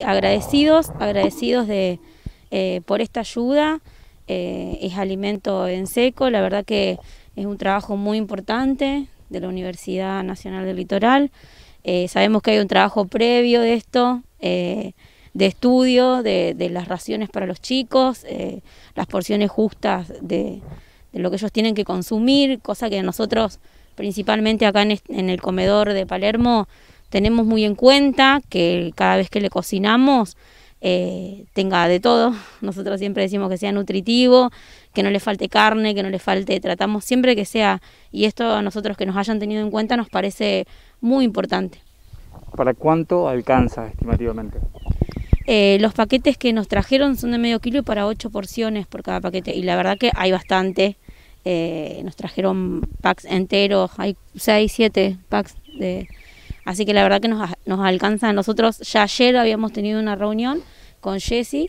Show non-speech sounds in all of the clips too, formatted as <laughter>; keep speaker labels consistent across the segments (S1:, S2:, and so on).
S1: Agradecidos, agradecidos eh, por esta ayuda, eh, es alimento en seco, la verdad que es un trabajo muy importante de la Universidad Nacional del Litoral. Eh, sabemos que hay un trabajo previo de esto, de estudio, de, las raciones para los chicos, las porciones justas de, lo que ellos tienen que consumir, cosa que nosotros, principalmente acá en el comedor de Palermo, tenemos muy en cuenta que cada vez que le cocinamos eh, tenga de todo. <laughs> Nosotros siempre decimos que sea nutritivo, que no le falte carne, que no le falte, tratamos siempre que sea, y esto a nosotros que nos hayan tenido en cuenta nos parece muy importante. ¿Para cuánto alcanza estimativamente? Eh, los paquetes que nos trajeron son de medio kilo y para ocho porciones por cada paquete. Y la verdad que hay bastante. Eh, nos trajeron packs enteros, hay seis, siete packs de, Así que la verdad que nos, nos alcanza. Nosotros ya ayer habíamos tenido una reunión con Jessie.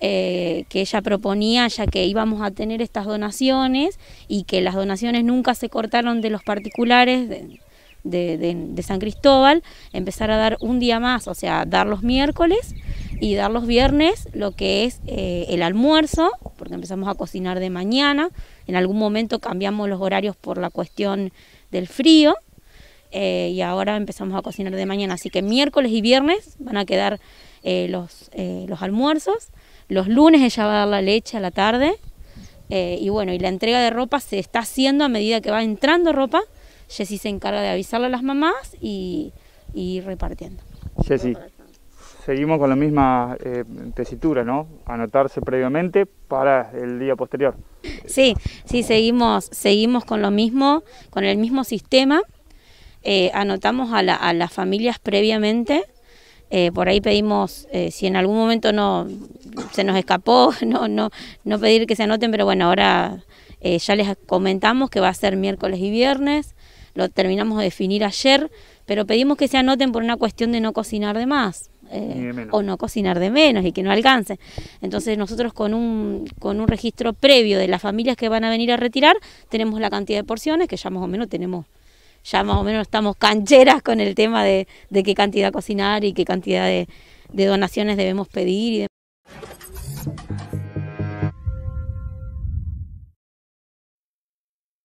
S1: Eh, que ella proponía ya que íbamos a tener estas donaciones y que las donaciones nunca se cortaron de los particulares de, San Cristóbal, empezar a dar un día más, o sea, dar los miércoles y dar los viernes lo que es eh, el almuerzo, porque empezamos a cocinar de mañana, en algún momento cambiamos los horarios por la cuestión del frío eh, y ahora empezamos a cocinar de mañana. Así que miércoles y viernes van a quedar eh, eh, los, almuerzos. Los lunes ella va a dar la leche a la tarde. y bueno, y la entrega de ropa se está haciendo a medida que va entrando ropa. Jessy se encarga de avisarle a las mamás y, repartiendo. Jessy, seguimos con la misma tesitura, ¿no? Anotarse previamente para el día posterior. Sí, sí, seguimos, seguimos con lo mismo, con el mismo sistema. Eh, anotamos a, las familias previamente. Eh, por ahí pedimos, eh, si en algún momento no se nos escapó, <laughs> no, no, no pedir que se anoten, pero bueno, ahora ya les comentamos que va a ser miércoles y viernes, lo terminamos de definir ayer, pero pedimos que se anoten por una cuestión de no cocinar de más. o no cocinar de menos y que no alcance. Entonces nosotros con un, con un registro previo de las familias que van a venir a retirar, tenemos la cantidad de porciones, que ya más o menos tenemos ya más o menos estamos cancheras con el tema de, de qué cantidad cocinar y qué cantidad de, donaciones debemos pedir. Y